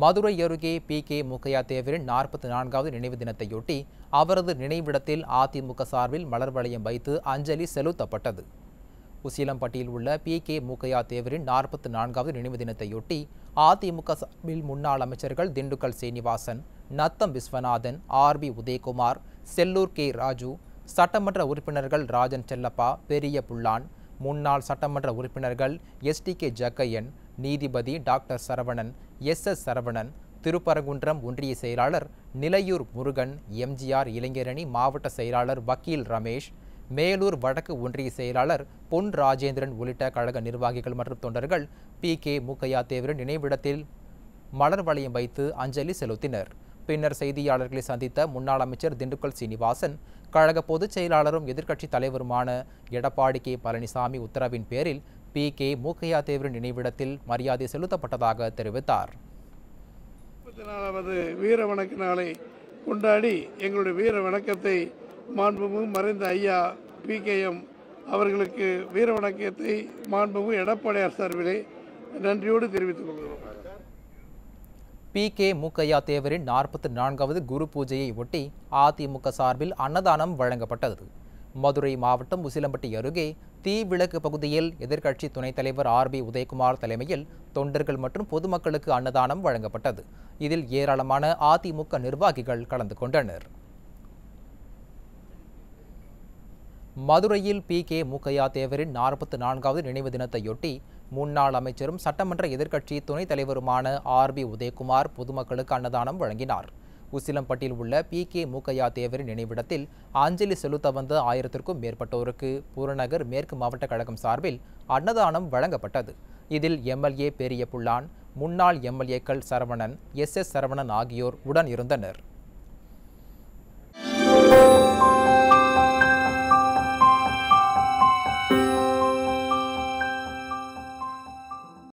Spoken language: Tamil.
மதுரை அருகே பி கே முக்கையா தேவரின் நாற்பத்தி நான்காவது நினைவு தினத்தையொட்டி அவரது நினைவிடத்தில் அதிமுக சார்பில் மலர் வளையம் வைத்து அஞ்சலி செலுத்தப்பட்டது உசிலம்பட்டியில் உள்ள பி கே மூக்கையா தேவரின் நாற்பத்தி நான்காவது நினைவு தினத்தையொட்டி அதிமுக சார்பில் முன்னாள் அமைச்சர்கள் Dindigul Srinivasan Natham Viswanathan R B Udhayakumar Sellur K Raju சட்டமன்ற உறுப்பினர்கள் ராஜன் செல்லப்பா பெரிய புல்லான் முன்னாள் சட்டமன்ற உறுப்பினர்கள் எஸ்டி கே ஜக்கையன் நீதிபதி doctor Saravanan S S Saravanan Thiruparankundram ஒன்றிய செயலாளர் நிலையூர் முருகன் எம்ஜிஆர் இளைஞரணி மாவட்ட செயலாளர் வக்கீல் ரமேஷ் மேலூர் வடக்கு ஒன்றிய செயலாளர் பொன் ராஜேந்திரன் உள்ளிட்ட கழக நிர்வாகிகள் மற்றும் தொண்டர்கள் பி கே முக்கையா தேவரின் நினைவிடத்தில் மலர் வளையம் வைத்து அஞ்சலி செலுத்தினர் பின்னர் செய்தியாளர்களை சந்தித்த முன்னாள் அமைச்சர் திண்டுக்கல் சீனிவாசன் கழக பொதுச் செயலாளரும் எதிர்க்கட்சித் தலைவருமான எடப்பாடி கே பழனிசாமி உத்தரவின் பேரில் பி கே மூக்கையா தேவரின் நினைவிடத்தில் மரியாதை செலுத்தப்பட்டதாக தெரிவித்தார் முப்பத்தி நாலாவது வீர வணக்க நாளை கொண்டாடி எங்களுடைய வீர வணக்கத்தை மாண்புமிகு மறைந்த ஐயா பி கே எம் அவர்களுக்கு வீர வணக்கத்தை மாண்புமிகு எடப்பாடியார் சார்பிலே நன்றியோடு தெரிவித்துக் கொள்கிறோம் பி கே மூக்கையா தேவரின் நாற்பத்தி நான்காவது குரு பூஜையை ஒட்டி அதிமுக சார்பில் அன்னதானம் வழங்கப்பட்டது மதுரை மாவட்டம் உசிலம்பட்டி அருகே தீ விளக்கு பகுதியில் எதிர்க்கட்சி துணைத் தலைவர் ஆர் பி உதயகுமார் தலைமையில் தொண்டர்கள் மற்றும் பொதுமக்களுக்கு அன்னதானம் வழங்கப்பட்டது இதில் ஏராளமான அதிமுக நிர்வாகிகள் கலந்து கொண்டனர் மதுரையில் பி கே மூக்கையா தேவரின் நாற்பத்தி நான்காவது நினைவு தினத்தையொட்டி முன்னாள் அமைச்சரும் சட்டமன்ற எதிர்க்கட்சி துணைத் தலைவருமான ஆர் பி உதயகுமார் பொதுமக்களுக்கு அன்னதானம் வழங்கினார் உசிலம்பட்டில் உள்ள பி கே மூக்கையா தேவரின் நினைவிடத்தில் அஞ்சலி செலுத்த வந்த ஆயிரத்திற்கும் மேற்பட்டோருக்கு புறநகர் மேற்கு மாவட்ட கழகம் சார்பில் அன்னதானம் வழங்கப்பட்டது இதில் எம்எல்ஏ பெரிய புல்லான் முன்னாள் எம்எல்ஏக்கள் சரவணன் எஸ் எஸ் சரவணன் ஆகியோர் உடன் இருந்தனர்